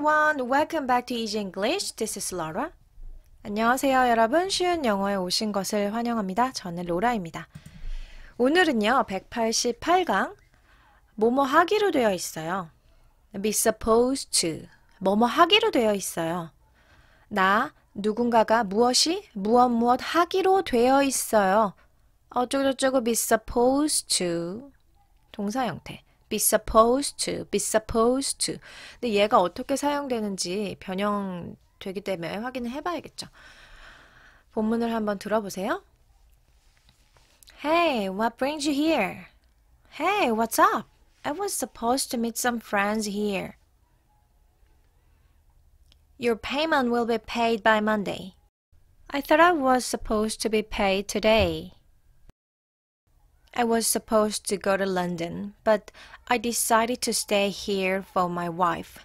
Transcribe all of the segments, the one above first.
everyone, welcome back to Easy English. This is Laura. 안녕하세요, 여러분. 쉬운 영어에 오신 것을 환영합니다. 저는 로라입니다. 오늘은요, 188강 뭐뭐 하기로 되어 있어요. be supposed to 뭐뭐 하기로 되어 있어요. 나 누군가가 무엇이 무엇 무엇 하기로 되어 있어요. 어쩌고저쩌고 be supposed to 동사 형태. be supposed to, be supposed to. 근데 얘가 어떻게 사용되는지 변형되기 때문에 확인을 해봐야겠죠. 본문을 한번 들어보세요. Hey, what brings you here? Hey, what's up? I was supposed to meet some friends here. Your payment will be paid by Monday. I thought I was supposed to be paid today. I was supposed to go to London, but I decided to stay here for my wife.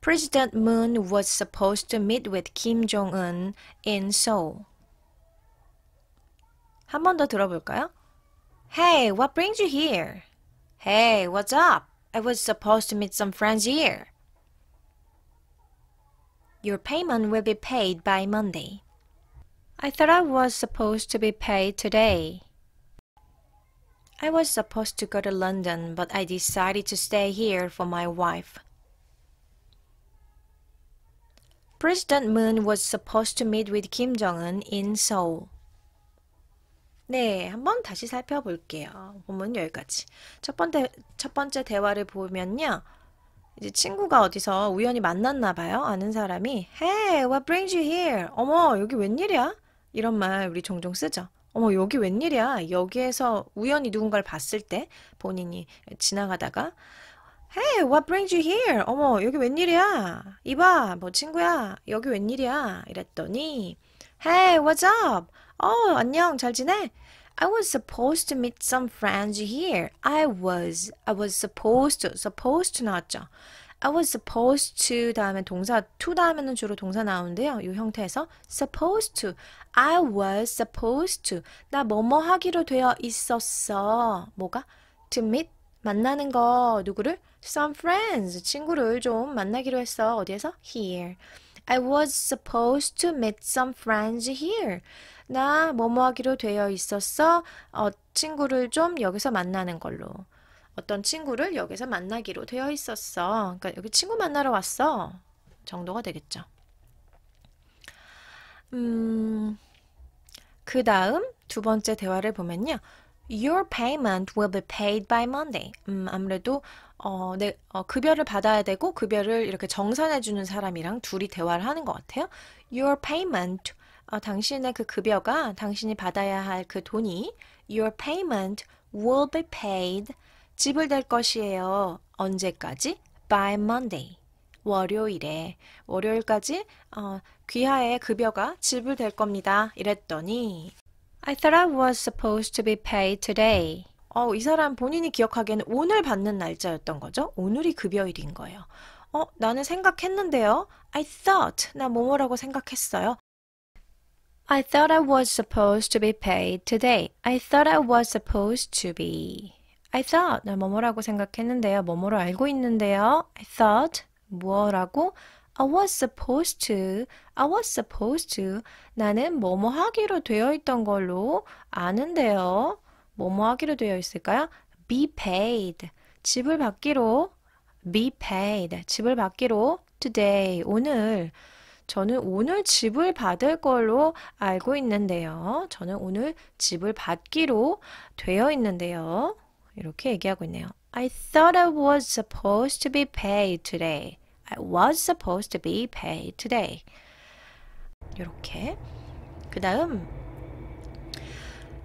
President Moon was supposed to meet with Kim Jong-un in Seoul. 한 번 더 들어볼까요? Hey, what brings you here? Hey, what's up? I was supposed to meet some friends here. Your payment will be paid by Monday. I thought I was supposed to be paid today. I was supposed to go to London, but I decided to stay here for my wife. President Moon was supposed to meet with Kim Jong-un in Seoul. 네, 한번 다시 살펴볼게요. 본문 여기까지. 첫 번째, 첫 번째 대화를 보면요. 이제 친구가 어디서 우연히 만났나 봐요. 아는 사람이 Hey, what brings you here? 어머, 여기 웬일이야? 이런 말 우리 종종 쓰죠. 어머, 여기 웬일이야? 여기에서 우연히 누군가를 봤을 때 본인이 지나가다가 Hey, what brings you here? 어머, 여기 웬일이야? 이봐, 뭐 친구야, 여기 웬일이야? 이랬더니 Hey, what's up? 어, 안녕, 잘 지내? I was supposed to meet some friends here. I was, I was supposed to, supposed to 나왔죠. I was supposed to 다음에 동사 to 다음에는 주로 동사 나오는데요. 이 형태에서 supposed to, I was supposed to 나 뭐뭐 하기로 되어 있었어. 뭐가? To meet 만나는 거 누구를? Some friends 친구를 좀 만나기로 했어. 어디에서? Here. I was supposed to meet some friends here. 나 뭐뭐 하기로 되어 있었어. 어, 친구를 좀 여기서 만나는 걸로. 어떤 친구를 여기서 만나기로 되어 있었어. 그러니까 여기 친구 만나러 왔어. 정도가 되겠죠. 음, 그 다음 두 번째 대화를 보면요. Your payment will be paid by Monday. 음, 아무래도 어, 내 네, 어, 급여를 받아야 되고 급여를 이렇게 정산해 주는 사람이랑 둘이 대화를 하는 것 같아요. Your payment 어, 당신의 그 급여가 당신이 받아야 할 그 돈이 your payment will be paid 집을 댈 것이에요. 언제까지? By Monday. 월요일에 월요일까지 어, 귀하의 급여가 지불될 겁니다. 이랬더니 I thought I was supposed to be paid today. 어, 이 사람 본인이 기억하기에는 오늘 받는 날짜였던 거죠. 오늘이 급여일인 거예요. 어, 나는 생각했는데요. I thought 나 뭐뭐라고 생각했어요. I thought I was supposed to be paid today. I thought I was supposed to be. I thought 나 뭐뭐라고 생각했는데요. 뭐뭐를 알고 있는데요. I thought 뭐라고 I was supposed to, I was supposed to. 나는 뭐뭐 하기로 되어 있던 걸로 아는데요. 뭐뭐 하기로 되어 있을까요? Be paid. 집을 받기로. Be paid. 집을 받기로. Today. 오늘. 저는 오늘 집을 받을 걸로 알고 있는데요. 저는 오늘 집을 받기로 되어 있는데요. 이렇게 얘기하고 있네요. I thought I was supposed to be paid today. I was supposed to be paid today. 이렇게. 그 다음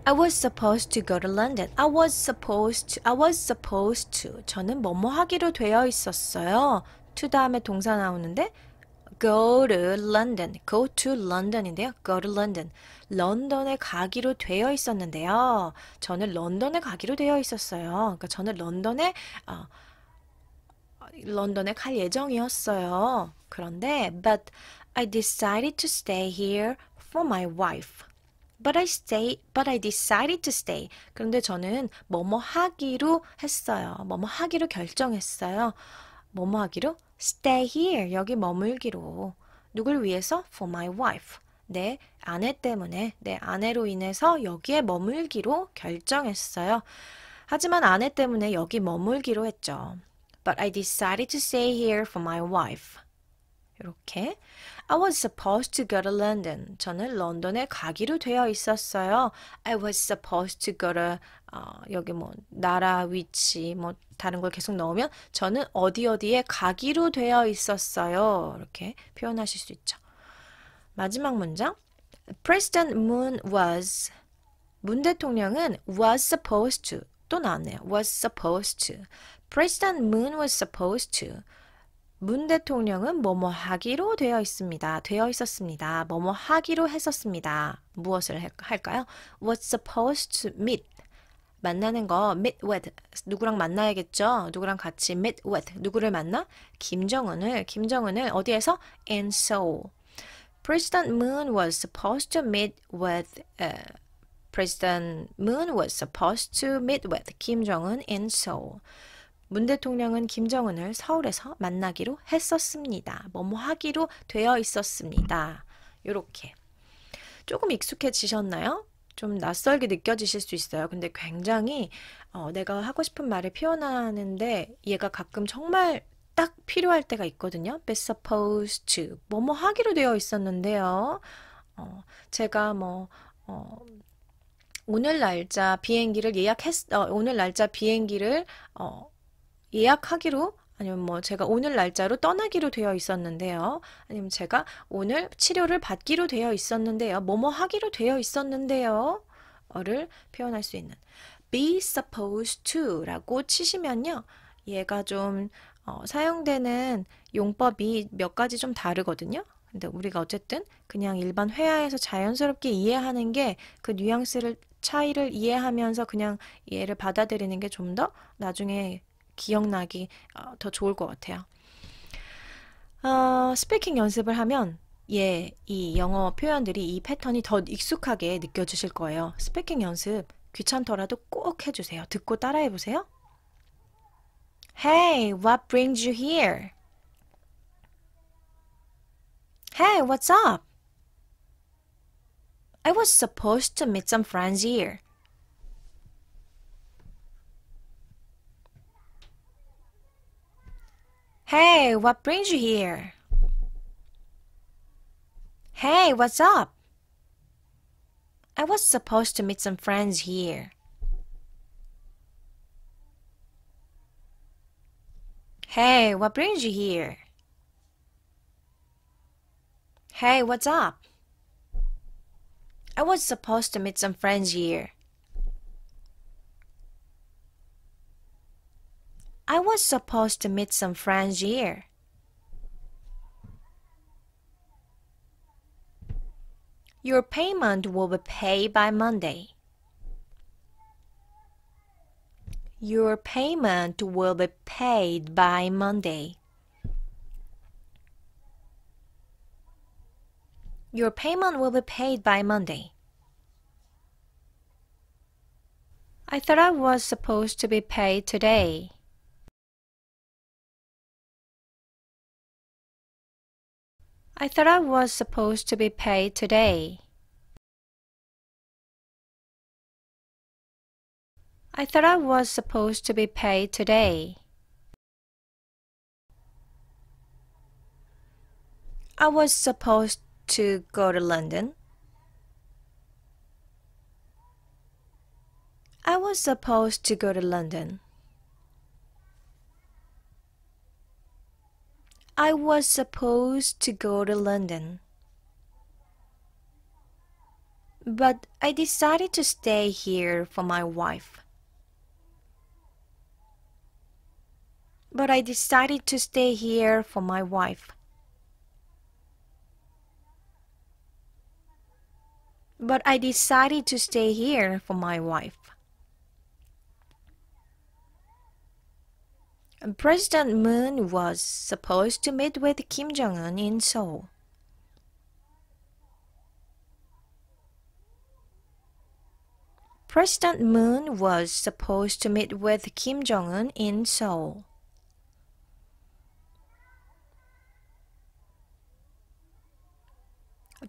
I was supposed to go to London. I was supposed to. I was supposed to. 저는 뭐뭐 하기로 되어 있었어요. to 다음에 동사 나오는데 go to London, go to London인데요. go to London. 런던에 가기로 되어 있었는데요. 저는 런던에 가기로 되어 있었어요. 그러니까 저는 런던에 어, 런던에 갈 예정이었어요. 그런데 but I decided to stay here for my wife. But I stay, but I decided to stay. 그런데 저는 뭐뭐 하기로 했어요. 뭐뭐 하기로 결정했어요. 뭐뭐 하기로? stay here, 여기 머물기로. 누굴 위해서? for my wife. 내 아내 때문에, 내 아내로 인해서 여기에 머물기로 결정했어요. 하지만 아내 때문에 여기 머물기로 했죠. But I decided to stay here for my wife. 이렇게 I was supposed to go to London. 저는 런던에 가기로 되어 있었어요. I was supposed to go to 어, 여기 뭐 나라 위치 뭐 다른 걸 계속 넣으면 저는 어디 어디에 가기로 되어 있었어요. 이렇게 표현하실 수 있죠. 마지막 문장. President Moon was 문 대통령은 was supposed to 또 나왔네요. was supposed to. President Moon was supposed to. 문 대통령은 뭐뭐 하기로 되어 있습니다. 되어 있었습니다. 뭐뭐 하기로 했었습니다. 무엇을 할까요? was supposed to meet 만나는 거 meet with 누구랑 만나야겠죠? 누구랑 같이 meet with 누구를 만나? 김정은을 김정은을 어디에서 and so President Moon was supposed to meet with uh, President Moon was supposed to meet with 김정은 in Seoul. 문 대통령은 김정은을 서울에서 만나기로 했었습니다. 뭐뭐 하기로 되어 있었습니다. 요렇게. 조금 익숙해지셨나요? 좀 낯설게 느껴지실 수 있어요. 근데 굉장히 어, 내가 하고 싶은 말을 표현하는데 얘가 가끔 정말 딱 필요할 때가 있거든요. be supposed 뭐뭐 뭐 하기로 되어 있었는데요. 어, 제가 뭐 어, 오늘 날짜 비행기를 예약했 어, 오늘 날짜 비행기를 어, 예약하기로 아니면 뭐 제가 오늘 날짜로 떠나기로 되어 있었는데요. 아니면 제가 오늘 치료를 받기로 되어 있었는데요. 뭐뭐 하기로 되어 있었는데요. 어를 표현할 수 있는 be supposed to 라고 치시면요. 얘가 좀 어, 사용되는 용법이 몇 가지 좀 다르거든요. 근데 우리가 어쨌든 그냥 일반 회화에서 자연스럽게 이해하는 게 그 뉘앙스를 차이를 이해하면서 그냥 이해를 받아들이는 게 좀 더 나중에 기억나기 어, 더 좋을 것 같아요. 어, 스피킹 연습을 하면 예, 이 영어 표현들이 이 패턴이 더 익숙하게 느껴지실 거예요. 스피킹 연습 귀찮더라도 꼭 해주세요. 듣고 따라해 보세요. Hey, what brings you here? Hey, what's up? I was supposed to meet some friends here. Hey, what brings you here? Hey, what's up? I was supposed to meet some friends here. Hey, what brings you here? Hey, what's up? I was supposed to meet some friends here. I was supposed to meet some friends here. Your payment will be paid by Monday. Your payment will be paid by Monday. Your payment will be paid by Monday. I thought I was supposed to be paid today. I thought I was supposed to be paid today. I thought I was supposed to be paid today. I was supposed to go to London. I was supposed to go to London. I was supposed to go to London. But I decided to stay here for my wife. But I decided to stay here for my wife. But I decided to stay here for my wife. President Moon was supposed to meet with Kim Jong un in Seoul. President Moon was supposed to meet with Kim Jong un in Seoul.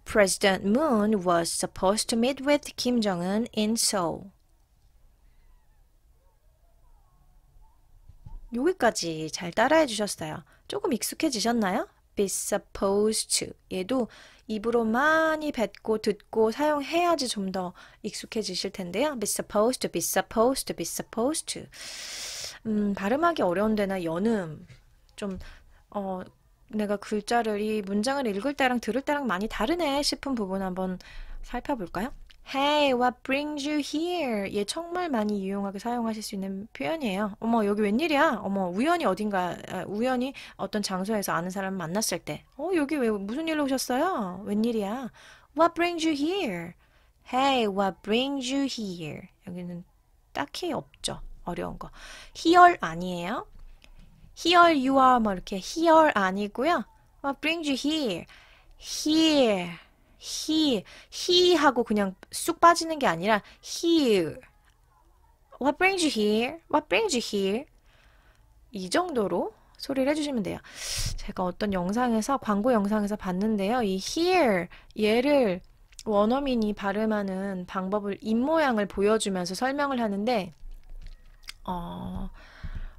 President Moon was supposed to meet with Kim Jong un in Seoul. 여기까지 잘 따라해 주셨어요. 조금 익숙해지셨나요? be supposed to 얘도 입으로 많이 뱉고 듣고 사용해야지 좀 더 익숙해지실 텐데요. be supposed to, be supposed to, be supposed to 음, 발음하기 어려운 데나 연음 좀 어, 내가 글자를 이 문장을 읽을 때랑 들을 때랑 많이 다르네 싶은 부분 한번 살펴볼까요? Hey, what brings you here? 얘 정말 많이 유용하게 사용하실 수 있는 표현이에요. 어머, 여기 웬일이야? 어머, 우연히 어딘가, 우연히 어떤 장소에서 아는 사람 만났을 때, 어, 여기 왜, 무슨 일로 오셨어요? 웬일이야? What brings you here? Hey, what brings you here? 여기는 딱히 없죠. 어려운 거. Here 아니에요. Here you are 뭐 이렇게 here 아니고요. What brings you here? Here. he, he 하고 그냥 쑥 빠지는 게 아니라 here. What brings you here? What brings you here? 이 정도로 소리를 해주시면 돼요. 제가 어떤 영상에서, 광고 영상에서 봤는데요. 이 here, 얘를 원어민이 발음하는 방법을 입모양을 보여주면서 설명을 하는데, 어,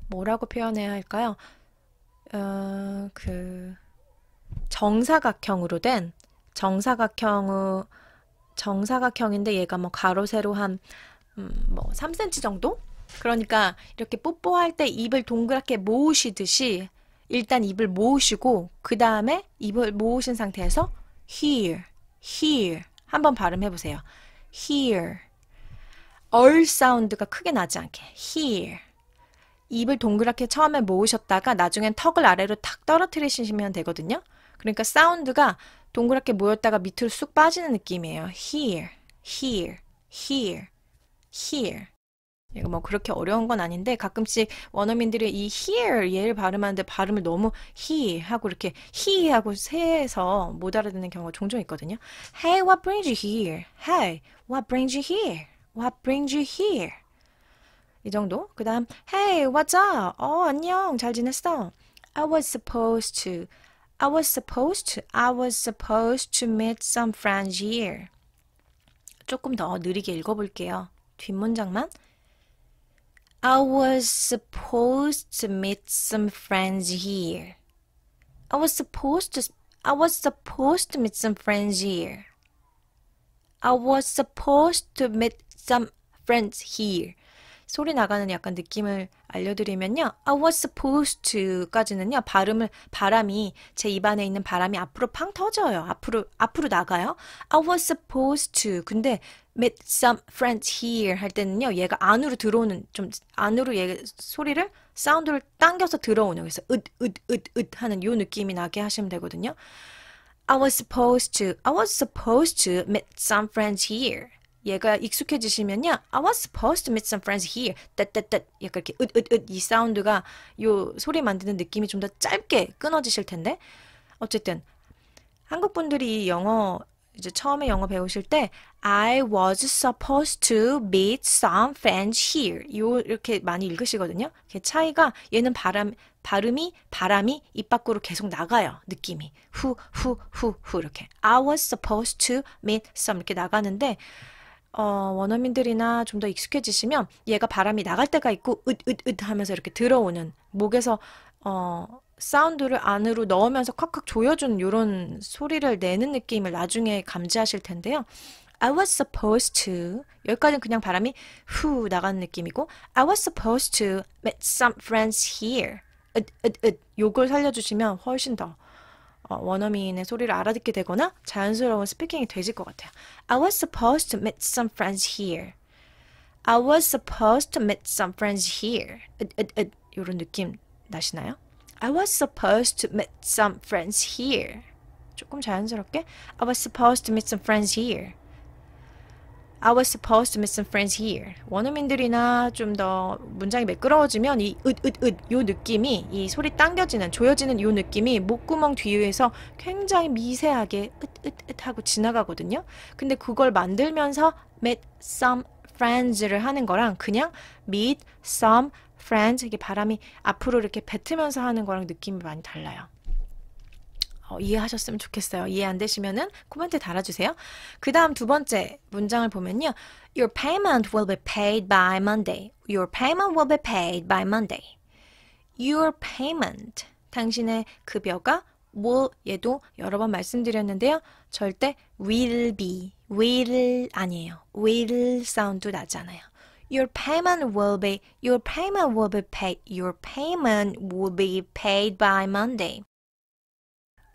뭐라고 표현해야 할까요? 어, 그, 정사각형으로 된 정사각형 의 정사각형인데 얘가 뭐 가로 세로 한뭐 음, 3cm 뭐 정도? 그러니까 이렇게 뽀뽀할 때 입을 동그랗게 모으시듯이 일단 입을 모으시고 그 다음에 입을 모으신 상태에서 here, here 한번 발음해 보세요. here 얼 사운드가 크게 나지 않게 here 입을 동그랗게 처음에 모으셨다가 나중엔 턱을 아래로 탁 떨어뜨리시면 되거든요. 그러니까 사운드가 동그랗게 모였다가 밑으로 쑥 빠지는 느낌이에요. here, here, here, here. 이거 뭐 그렇게 어려운 건 아닌데 가끔씩 원어민들이 이 here 얘를 발음하는데 발음을 너무 he 하고 이렇게 he 하고 세해서 못 알아듣는 경우가 종종 있거든요. Hey, what brings you here? Hey, what brings you here? What brings you here? 이 정도. 그다음 Hey, what's up? 어, 안녕. 잘 지냈어? I was supposed to. I was supposed to, I was supposed to meet some friends here. 조금 더 느리게 읽어볼게요. 뒷문장만. I was supposed to meet some friends here. I was supposed to I was supposed to meet some friends here. I was supposed to meet some friends here. 소리 나가는 약간 느낌을 알려드리면요. I was supposed to까지는요. 발음을 바람이 제 입안에 있는 바람이 앞으로 팡 터져요. 앞으로 앞으로 나가요. I was supposed to. 근데 met some friends here 할 때는요. 얘가 안으로 들어오는 좀 안으로 얘 소리를 사운드를 당겨서 들어오는 그래서 으으으으 하는 요 느낌이 나게 하시면 되거든요. I was supposed to. I was supposed to meet some friends here. 얘가 익숙해지시면요. I was supposed to meet some friends here. 따따따 약간 이렇게 으으으 이 사운드가 요 소리 만드는 느낌이 좀 더 짧게 끊어지실 텐데 어쨌든 한국 분들이 영어 이제 처음에 영어 배우실 때 I was supposed to meet some friends here. 요 이렇게 많이 읽으시거든요. 그 차이가 얘는 바람 발음이 바람이 입 밖으로 계속 나가요. 느낌이 후 후 후 후 이렇게 I was supposed to meet some 이렇게 나가는데 어, 원어민들이나 좀 더 익숙해지시면 얘가 바람이 나갈 때가 있고 으으으 하면서 이렇게 들어오는 목에서 어, 사운드를 안으로 넣으면서 콱콱 조여준 요런 소리를 내는 느낌을 나중에 감지하실 텐데요. I was supposed to 여기까지는 그냥 바람이 후 나가는 느낌이고 I was supposed to meet some friends here. 으으으 요걸 살려주시면 훨씬 더 원어민의 소리를 알아듣게 되거나 자연스러운 스피킹이 되질 것 같아요. I was supposed to meet some friends here. I was supposed to meet some friends here. It, it, 이런 느낌 나시나요? I was supposed to meet some friends here. 조금 자연스럽게 I was supposed to meet some friends here. I was supposed to meet some friends here. 원어민들이나 좀 더 문장이 매끄러워지면 이 으, 으, 으, 요 느낌이 이 소리 당겨지는, 조여지는 요 느낌이 목구멍 뒤에서 굉장히 미세하게 으, 으, 으 하고 지나가거든요. 근데 그걸 만들면서 met some friends를 하는 거랑 그냥 meet some friends 이게 바람이 앞으로 이렇게 뱉으면서 하는 거랑 느낌이 많이 달라요. 어, 이해하셨으면 좋겠어요. 이해 안 되시면은 코멘트 달아주세요. 그 다음 두 번째 문장을 보면요. Your payment will be paid by Monday. Your payment will be paid by Monday. Your payment. 당신의 급여가 will 얘도 여러 번 말씀드렸는데요. 절대 will be, will 아니에요. will 사운드 나잖아요. Your payment will be your payment will be paid your payment will be paid by Monday.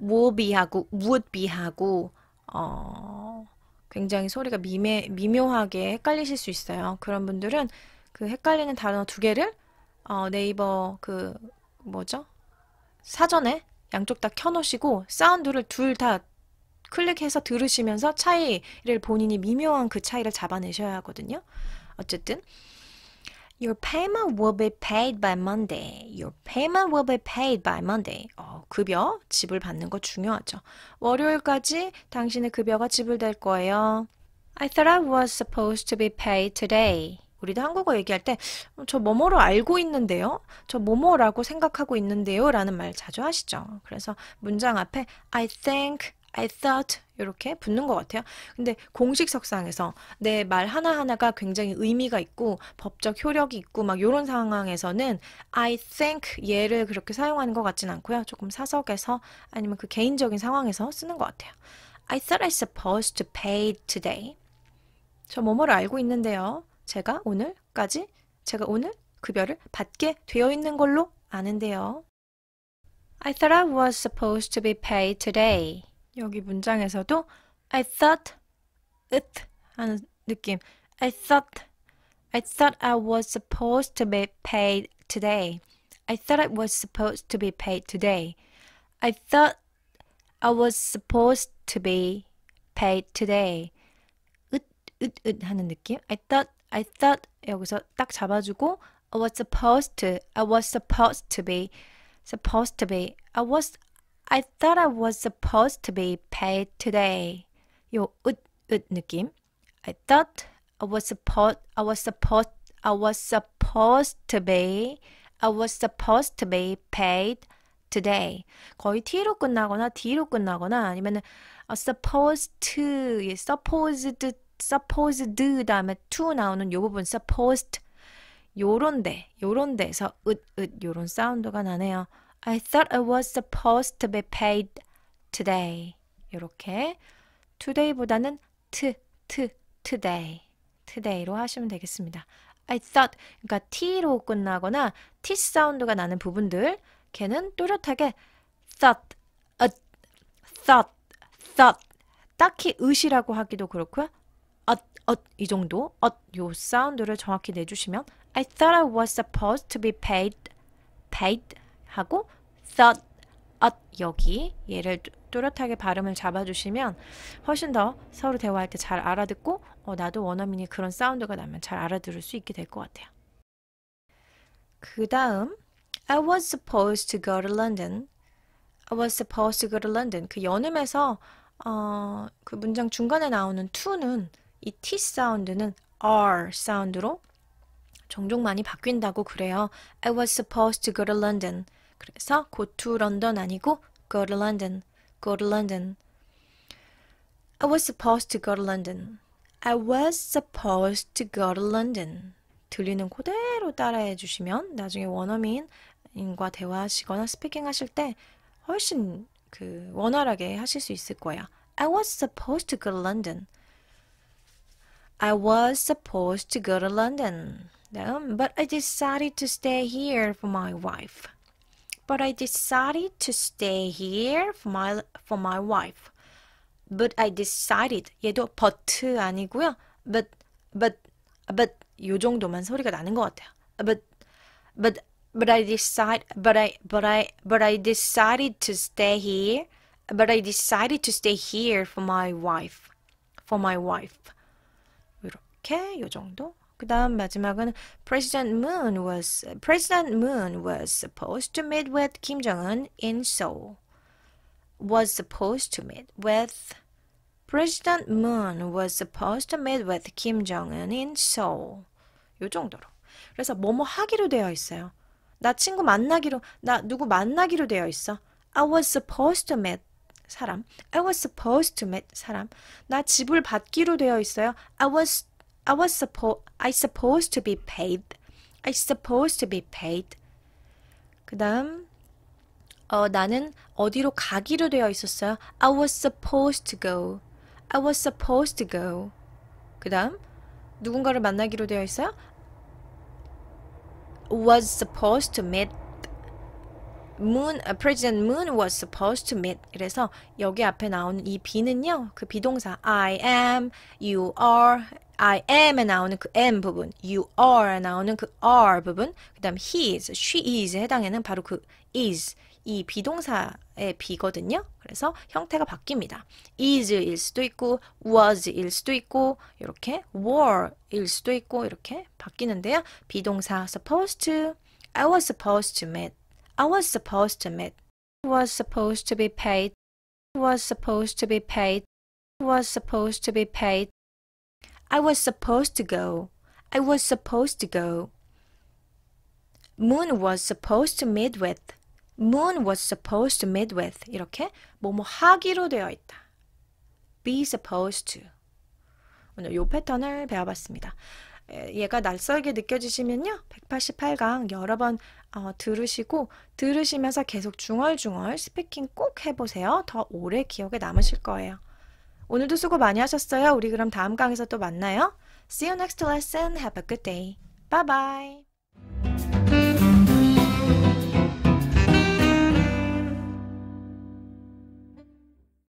무비하고 무엇비하고 어 굉장히 소리가 미매, 미묘하게 헷갈리실 수 있어요. 그런 분들은 그 헷갈리는 단어 두 개를 어, 네이버 그 뭐죠? 사전에 양쪽 다 켜놓으시고 사운드를 둘 다 클릭해서 들으시면서 차이를 본인이 미묘한 그 차이를 잡아내셔야 하거든요. 어쨌든 Your payment will be paid by Monday. Your payment will be paid by Monday. 어, 급여 지불받는 거 중요하죠. 월요일까지 당신의 급여가 지불될 거예요. I thought I was supposed to be paid today. 우리도 한국어 얘기할 때 저 뭐뭐로 알고 있는데요. 저 뭐뭐라고 생각하고 있는데요. 라는 말 자주 하시죠. 그래서 문장 앞에 I think I thought 이렇게 붙는 것 같아요. 근데 공식석상에서 내 말 하나하나가 굉장히 의미가 있고 법적 효력이 있고 막 이런 상황에서는 I think 얘를 그렇게 사용하는 것 같진 않고요. 조금 사석에서 아니면 그 개인적인 상황에서 쓰는 것 같아요. I thought I supposed to pay today. 저 뭐뭐를 알고 있는데요. 제가 오늘까지 제가 오늘 급여를 받게 되어 있는 걸로 아는데요. I thought I was supposed to be paid today. 여기 문장에서도 I thought it 하는 느낌. I thought I thought I was supposed to be paid today. I thought I was supposed to be paid today. I thought I was supposed to be paid today. 으으으 하는 느낌. I thought I thought 여기서 딱 잡아주고 I was supposed to I was supposed to be supposed to be I was I thought I was supposed to be paid today. 요 으, 으 느낌. I thought I was supposed I was supposed I was supposed to be I was supposed to be paid today. 거의 t로 끝나거나 d로 끝나거나 아니면은 supposed to, supposed, supposed 다음에 to 나오는 요 부분 supposed 요런데 요런데에서 으, 으 요런 사운드가 나네요. I thought I was supposed to be paid today. 이렇게 today보다는 t, t, today, today로 하시면 되겠습니다. I thought, 그러니까 t로 끝나거나 t 사운드가 나는 부분들 걔는 또렷하게 thought, a, thought, thought 딱히 의시라고 하기도 그렇고요. 엇, 엇, 이 정도 엇, 요 사운드를 정확히 내주시면 I thought I was supposed to be paid, paid 하고 thought, 엇 여기 얘를 뚜렷하게 발음을 잡아주시면 훨씬 더 서로 대화할 때 잘 알아듣고 어, 나도 원어민이 그런 사운드가 나면 잘 알아들을 수 있게 될 것 같아요. 그 다음 I was supposed to go to London. I was supposed to go to London. 그 연음에서 어, 그 문장 중간에 나오는 to는 이 t 사운드는 r 사운드로 종종 많이 바뀐다고 그래요. I was supposed to go to London. 그래서 go to London 아니고 go to London, go to London. I was supposed to go to London. I was supposed to go to London. 들리는 그대로 따라해 주시면 나중에 원어민과 대화하시거나 스피킹 하실 때 훨씬 그 원활하게 하실 수 있을 거야. I was supposed to go to London. I was supposed to go to London. 다음, but I decided to stay here for my wife. but I decided to stay here for my, for my wife. But I decided 얘도 but 아니고요. But but but 요 정도만 소리가 나는 것 같아요. But but but I decide but I but I but I decided to stay here. But I decided to stay here for my wife. For my wife. 이렇게 요 정도. 그 다음 마지막은 President Moon was President Moon was supposed to meet with Kim Jong-un in Seoul. was supposed to meet with President Moon was supposed to meet with Kim Jong-un in Seoul. 요 정도로. 그래서 뭐뭐 하기로 되어 있어요. 나 친구 만나기로, 나 누구 만나기로 되어 있어. I was supposed to meet 사람. I was supposed to meet 사람. 나 집을 받기로 되어 있어요. I was I was suppo I supposed to be paid. I supposed to be paid. 그다음 어 나는 어디로 가기로 되어 있었어요. I was supposed to go. I was supposed to go. 그다음 누군가를 만나기로 되어 있어요. was supposed to meet Moon, President Moon was supposed to meet. 그래서 여기 앞에 나오는 이 be는요, 그 비동사 I am, you are, I am에 나오는 그 am 부분, you are 에 나오는 그 are 부분, 그 다음 his, e she is에 해당하는 바로 그 is, 이 비동사의 비거든요. 그래서 형태가 바뀝니다. is일 수도 있고 was일 수도 있고 이렇게 were일 수도 있고 이렇게 바뀌는데요. 비동사 supposed to, I was supposed to meet, I was supposed to meet, was supposed to be paid, was supposed to be paid, was supposed to be paid. I was supposed to go. I was supposed to go. Moon was supposed to meet with. Moon was supposed to meet with. 이렇게 뭐뭐 하기로 되어 있다. be supposed to. 오늘 요 패턴을 배워봤습니다. 얘가 낯설게 느껴지시면요. 188강 여러 번 어, 들으시고 들으시면서 계속 중얼중얼 스피킹 꼭 해보세요. 더 오래 기억에 남으실 거예요. 오늘도 수고 많이 하셨어요. 우리 그럼 다음 강에서 또 만나요. See you next lesson. Have a good day. Bye bye.